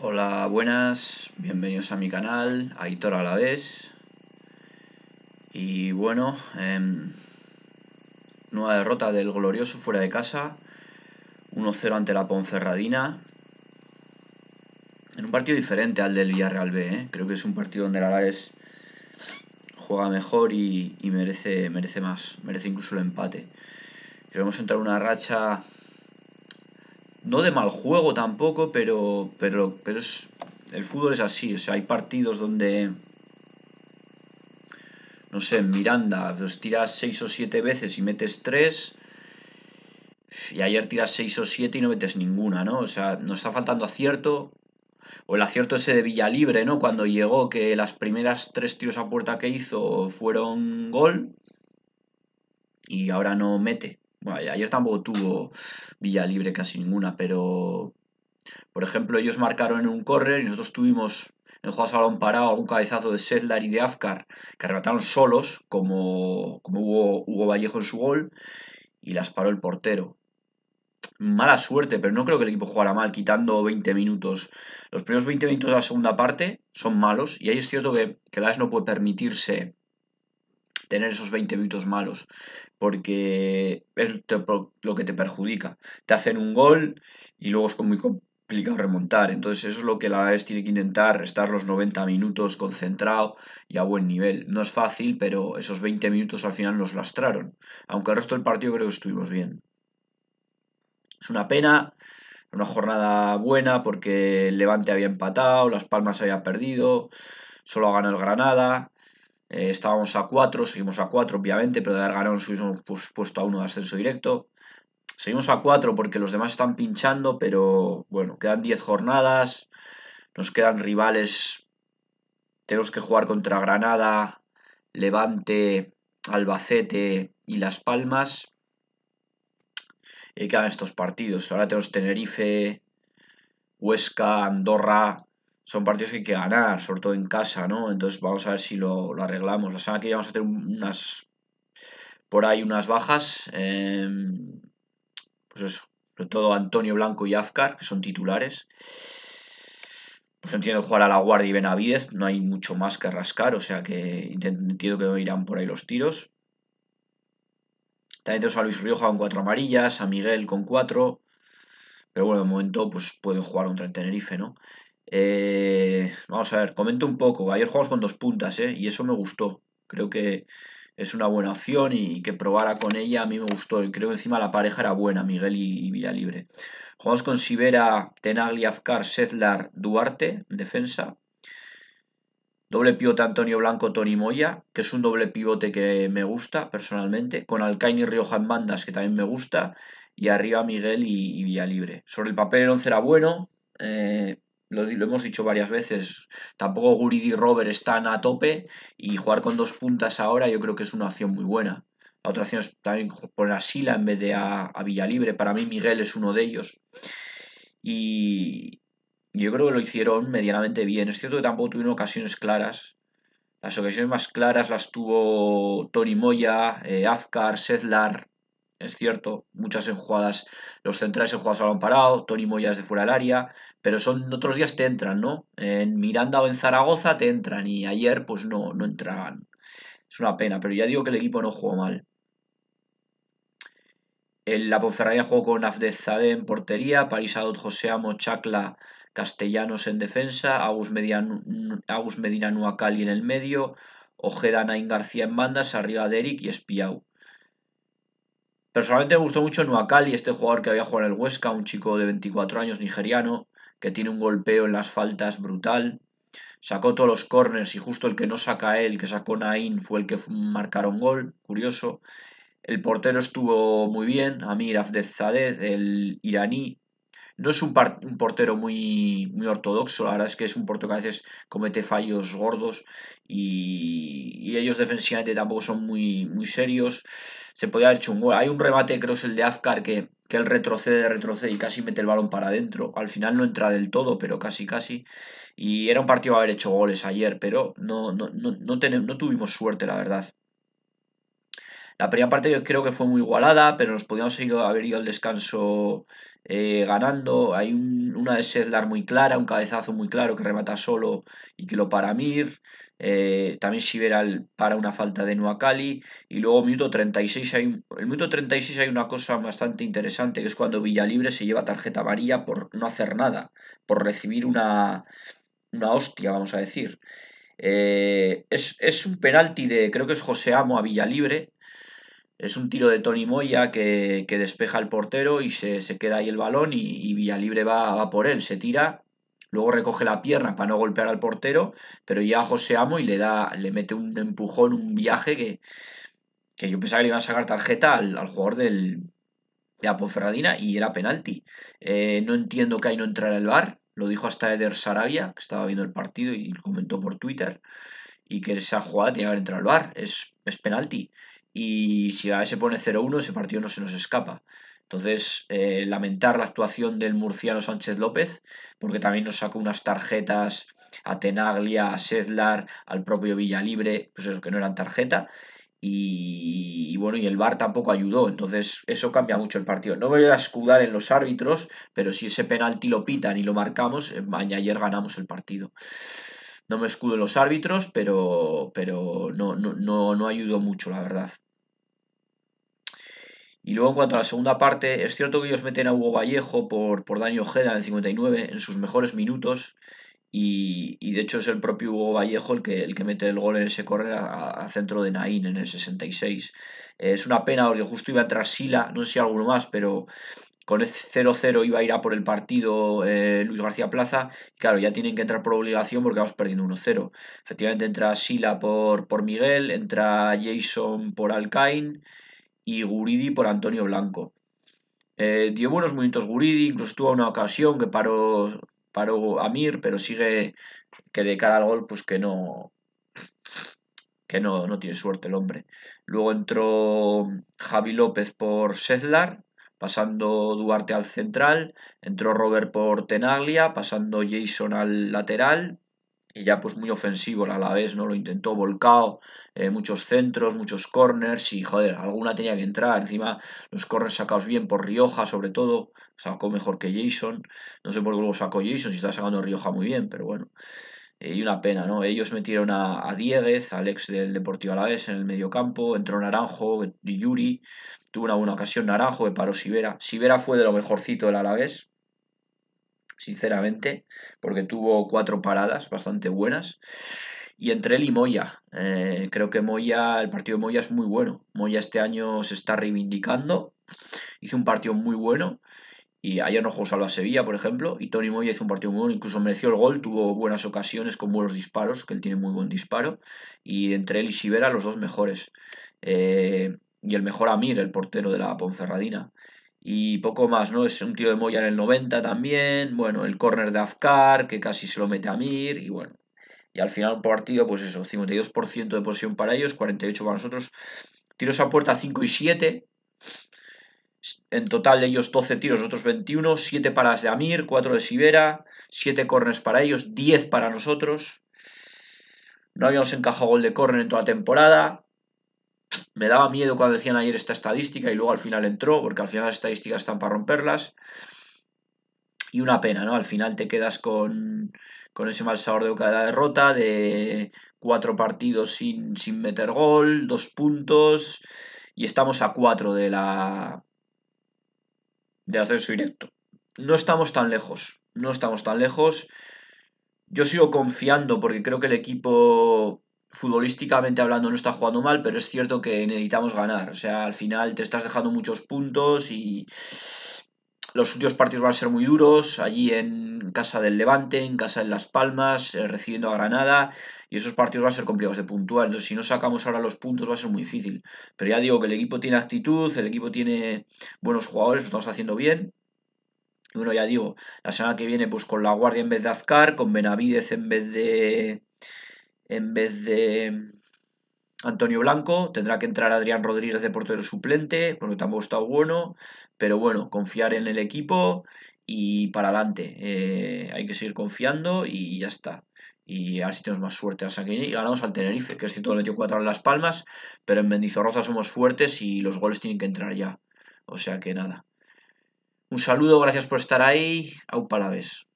Hola, buenas, bienvenidos a mi canal, Aitor a la vez. Y bueno, em, nueva derrota del glorioso fuera de casa, 1-0 ante la Ponferradina. En un partido diferente al del Villarreal B, ¿eh? creo que es un partido donde el Alavés juega mejor y, merece, merece más, merece incluso el empate. Queremos entrar una racha no de mal juego tampoco, pero, pero, pero es, el fútbol es así. O sea, hay partidos donde, no sé, Miranda, los tiras seis o siete veces y metes tres. Y ayer tiras seis o siete y no metes ninguna, ¿no? O sea, nos está faltando acierto. O el acierto ese de Villalibre, ¿no? Cuando llegó, que las primeras tres tiros a puerta que hizo fueron gol. Y ahora no mete. Bueno, ayer tampoco tuvo Villa Libre casi ninguna, pero por ejemplo, ellos marcaron en un correr y nosotros tuvimos en juego Salón parado un cabezazo de Sedlar y de Afkar que arrebataron solos, como, como Hugo, Vallejo en su gol, y las paró el portero. Mala suerte, pero no creo que el equipo jugara mal, quitando 20 minutos. Los primeros 20 minutos de la segunda parte son malos, y ahí es cierto que, que la e no puede permitirse tener esos 20 minutos malos porque es lo que te perjudica. Te hacen un gol y luego es muy complicado remontar. Entonces eso es lo que la vez tiene que intentar, estar los 90 minutos concentrado y a buen nivel. No es fácil, pero esos 20 minutos al final nos lastraron. Aunque el resto del partido creo que estuvimos bien. Es una pena, una jornada buena porque el Levante había empatado, Las Palmas había perdido, solo ha ganado el Granada eh, estábamos a 4, seguimos a 4, obviamente, pero de haber ganado nos pues, puesto a 1 de ascenso directo. Seguimos a 4 porque los demás están pinchando, pero bueno, quedan 10 jornadas. Nos quedan rivales. Tenemos que jugar contra Granada, Levante, Albacete y Las Palmas. Y quedan estos partidos. Ahora tenemos Tenerife, Huesca, Andorra, son partidos que hay que ganar, sobre todo en casa, ¿no? Entonces vamos a ver si lo, arreglamos. La semana que vamos a tener unas, por ahí unas bajas, em, pues eso, sobre todo Antonio Blanco y Afkar, que son titulares. Pues entiendo jugar a la guardia y Benavidez, no hay mucho más que rascar, o sea que entiendo que no irán por ahí los tiros. También tenemos a Luis Rioja con cuatro amarillas, a Miguel con cuatro. Pero bueno, de momento pues pueden jugar contra el Tenerife, ¿no? Eh, vamos a ver, comento un poco. Ayer jugamos con dos puntas, eh, Y eso me gustó. Creo que es una buena opción y que probara con ella a mí me gustó. Y creo que encima la pareja era buena, Miguel y, Villalibre. Jugamos con Sibera, Tenagli, Afkar, Sedlar, Duarte, defensa. Doble pivote Antonio Blanco, Tony Moya, que es un doble pivote que me gusta personalmente. Con Alcaini Rioja en bandas, que también me gusta. Y arriba Miguel y, y Villalibre. Sobre el papel el 11 era bueno. Eh, lo, hemos dicho varias veces, tampoco Guridi y Robert están a tope y jugar con dos puntas ahora yo creo que es una opción muy buena. La otra opción es también poner a Sila en vez de a, Villalibre. Para mí Miguel es uno de ellos. Y yo creo que lo hicieron medianamente bien. Es cierto que tampoco tuvieron ocasiones claras. Las ocasiones más claras las tuvo Tony Moya, eh, Afkar, Sedlar. Es cierto, muchas enjuadas... los centrales jugadas a han parado, Tony Moya de fuera del área, pero son otros días te entran, ¿no? En Miranda o en Zaragoza te entran y ayer pues no, no entraban. Es una pena, pero ya digo que el equipo no jugó mal. El, la jugó con Afdez en portería, París Adot, José Amo, Chacla, Castellanos en defensa, Agus Medina Nuakali en el medio, Ojeda Nain García en bandas, arriba Derek y Espiau. Personalmente me gustó mucho Nuacali, este jugador que había jugado en el Huesca, un chico de 24 años nigeriano, que tiene un golpeo en las faltas brutal. Sacó todos los corners y justo el que no saca él, que sacó Naín, fue el que marcaron gol. Curioso. El portero estuvo muy bien, Amir Afdezadeh, el iraní, no es un, portero muy, muy, ortodoxo, la verdad es que es un portero que a veces comete fallos gordos y, ellos defensivamente tampoco son muy, muy serios. Se podría haber hecho un gol. Hay un remate, creo es el de Afkar, que, él retrocede, retrocede y casi mete el balón para adentro. Al final no entra del todo, pero casi, casi. Y era un partido a haber hecho goles ayer, pero no, no, no, no tuvimos suerte, la verdad. La primera parte yo creo que fue muy igualada, pero nos podíamos haber ido al descanso eh, ganando. Hay una de Sedlar muy clara, un cabezazo muy claro que remata solo y que lo para Mir. Eh, también Siberal para una falta de Nuacali. Y luego minuto 36 hay, el minuto 36 hay una cosa bastante interesante, que es cuando Villalibre se lleva tarjeta amarilla por no hacer nada, por recibir una, hostia, vamos a decir. Eh, es, es, un penalti de, creo que es José Amo a Villalibre, es un tiro de Tony Moya que, despeja el portero y se, queda ahí el balón y, Villalibre va, va por él, se tira, luego recoge la pierna para no golpear al portero, pero ya José Amo y le da, le mete un empujón, un viaje que, que yo pensaba que le iban a sacar tarjeta al, jugador del, de Apoferradina y era penalti. Eh, no entiendo que hay no entrar al bar lo dijo hasta Eder Sarabia, que estaba viendo el partido y comentó por Twitter, y que esa jugada tiene que haber entrado al VAR, es, es penalti y si la se pone 0-1, ese partido no se nos escapa. Entonces, eh, lamentar la actuación del murciano Sánchez López, porque también nos sacó unas tarjetas a Tenaglia, a Sedlar, al propio Villalibre, pues eso, que no eran tarjeta. Y, bueno, y el VAR tampoco ayudó, entonces eso cambia mucho el partido. No me voy a escudar en los árbitros, pero si ese penalti lo pitan y lo marcamos, eh, ayer ganamos el partido. No me escudo los árbitros, pero, pero no, no, ayudó mucho, la verdad. Y luego en cuanto a la segunda parte, es cierto que ellos meten a Hugo Vallejo por, por Dani Ojeda en el 59, en sus mejores minutos, y, de hecho es el propio Hugo Vallejo el que, el que mete el gol en ese correr a, centro de Naín en el 66. Es una pena porque justo iba a Sila, no sé si alguno más, pero con ese 0-0 iba a ir a por el partido eh, Luis García Plaza. Claro, ya tienen que entrar por obligación porque vamos perdiendo 1-0. Efectivamente entra Sila por, por Miguel, entra Jason por Alcain y Guridi por Antonio Blanco. Eh, dio buenos momentos Guridi, incluso tuvo una ocasión que paró, paró Amir, pero sigue que de cara al gol pues que no que no, no tiene suerte el hombre. Luego entró Javi López por Sedlar pasando Duarte al central, entró Robert por Tenaglia, pasando Jason al lateral, y ya pues muy ofensivo la vez ¿no? Lo intentó volcado, eh, muchos centros, muchos corners y joder, alguna tenía que entrar. Encima los corners sacados bien por Rioja sobre todo, sacó mejor que Jason. No sé por qué luego sacó Jason, si está sacando Rioja muy bien, pero bueno. Eh, y una pena, ¿no? Ellos metieron a, a Dieguez, al ex del Deportivo Alavés, en el mediocampo, entró Naranjo, Yuri, tuvo una buena ocasión Naranjo que paró Sibera. Sibera fue de lo mejorcito del Alavés, sinceramente, porque tuvo cuatro paradas bastante buenas. Y entre él y Moya. Eh, creo que Moya, el partido de Moya es muy bueno. Moya este año se está reivindicando. Hizo un partido muy bueno y ayer no jugó Salva Sevilla, por ejemplo, y Tony Moya hizo un partido muy bueno, incluso mereció el gol, tuvo buenas ocasiones con buenos disparos, que él tiene muy buen disparo, y entre él y Sivera los dos mejores. Eh, y el mejor Amir, el portero de la Ponferradina. Y poco más, ¿no? Es un tiro de Moya en el 90 también, bueno, el córner de Afkar, que casi se lo mete a Amir, y bueno. Y al final del partido, pues eso, 52% de posición para ellos, 48 para nosotros. Tiros a puerta 5 y 7, en total de ellos 12 tiros, otros 21, 7 paradas de Amir, 4 de Sibera, 7 corners para ellos, 10 para nosotros. No habíamos encajado gol de córner en toda la temporada. Me daba miedo cuando decían ayer esta estadística y luego al final entró, porque al final las estadísticas están para romperlas. Y una pena, ¿no? Al final te quedas con, ese mal sabor de boca de la derrota, de cuatro partidos sin, sin meter gol, dos puntos, y estamos a cuatro de la, de ascenso directo. No estamos tan lejos, no estamos tan lejos. Yo sigo confiando porque creo que el equipo futbolísticamente hablando no está jugando mal, pero es cierto que necesitamos ganar. O sea, al final te estás dejando muchos puntos y los últimos partidos van a ser muy duros, allí en casa del Levante, en casa de Las Palmas, eh, recibiendo a Granada, y esos partidos van a ser complicados de puntuar. Entonces, si no sacamos ahora los puntos, va a ser muy difícil. Pero ya digo que el equipo tiene actitud, el equipo tiene buenos jugadores, lo estamos haciendo bien. Y bueno, ya digo, la semana que viene, pues con La Guardia en vez de Azcar, con Benavides en vez de. en vez de. Antonio Blanco, tendrá que entrar Adrián Rodríguez de portero suplente, porque tampoco está bueno. Pero bueno, confiar en el equipo y para adelante. Eh, hay que seguir confiando y ya está. Y así tenemos más suerte. O sea, que ganamos al Tenerife, que es 124 cuatro en Las Palmas, pero en Mendizorroza somos fuertes y los goles tienen que entrar ya. O sea que nada. Un saludo, gracias por estar ahí. Au palavés.